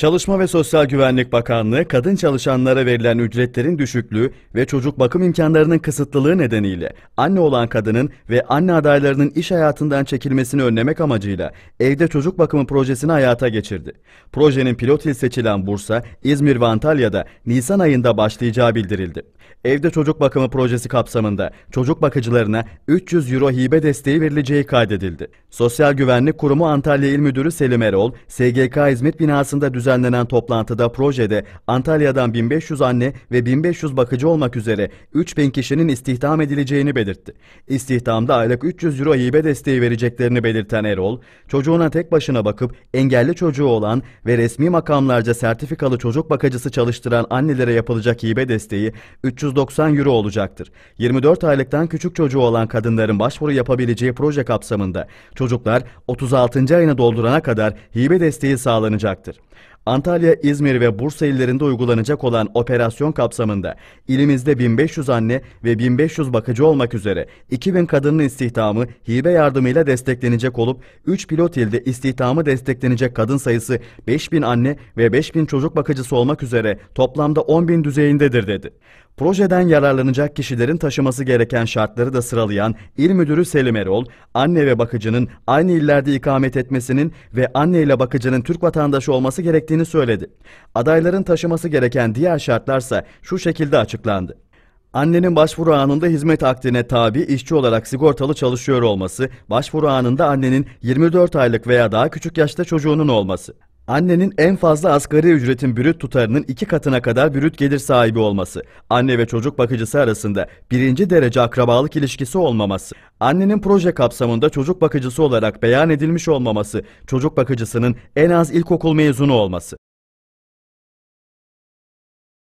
Çalışma ve Sosyal Güvenlik Bakanlığı, kadın çalışanlara verilen ücretlerin düşüklüğü ve çocuk bakım imkanlarının kısıtlılığı nedeniyle anne olan kadının ve anne adaylarının iş hayatından çekilmesini önlemek amacıyla evde çocuk bakımı projesini hayata geçirdi. Projenin pilot il seçilen Bursa, İzmir ve Antalya'da Nisan ayında başlayacağı bildirildi. Evde çocuk bakımı projesi kapsamında çocuk bakıcılarına 300 euro hibe desteği verileceği kaydedildi. Sosyal Güvenlik Kurumu Antalya İl Müdürü Selim Erol, SGK İzmit binasında düzenlenmişti düzenlenen toplantıda projede Antalya'dan 1500 anne ve 1500 bakıcı olmak üzere 3000 kişinin istihdam edileceğini belirtti. İstihdamda aylık 300 euro hibe desteği vereceklerini belirten Erol, çocuğuna tek başına bakıp engelli çocuğu olan ve resmi makamlarca sertifikalı çocuk bakıcısı çalıştıran annelere yapılacak hibe desteği 390 euro olacaktır. 24 aylıktan küçük çocuğu olan kadınların başvuru yapabileceği proje kapsamında çocuklar 36. ayını doldurana kadar hibe desteği sağlanacaktır. Antalya, İzmir ve Bursa illerinde uygulanacak olan operasyon kapsamında ilimizde 1500 anne ve 1500 bakıcı olmak üzere 2000 kadının istihdamı hibe yardımıyla desteklenecek olup 3 pilot ilde istihdamı desteklenecek kadın sayısı 5000 anne ve 5000 çocuk bakıcısı olmak üzere toplamda 10.000 düzeyindedir dedi. Projeden yararlanacak kişilerin taşıması gereken şartları da sıralayan İl Müdürü Selim Erol, anne ve bakıcının aynı illerde ikamet etmesinin ve anne ile bakıcının Türk vatandaşı olması gerektiğini ettiğini söyledi. Adayların taşıması gereken diğer şartlarsa şu şekilde açıklandı. Annenin başvuru anında hizmet akdine tabi işçi olarak sigortalı çalışıyor olması, başvuru anında annenin 24 aylık veya daha küçük yaşta çocuğunun olması, Annenin en fazla asgari ücretin bürüt tutarının iki katına kadar bürüt gelir sahibi olması, anne ve çocuk bakıcısı arasında birinci derece akrabalık ilişkisi olmaması, annenin proje kapsamında çocuk bakıcısı olarak beyan edilmiş olmaması, çocuk bakıcısının en az ilkokul mezunu olması.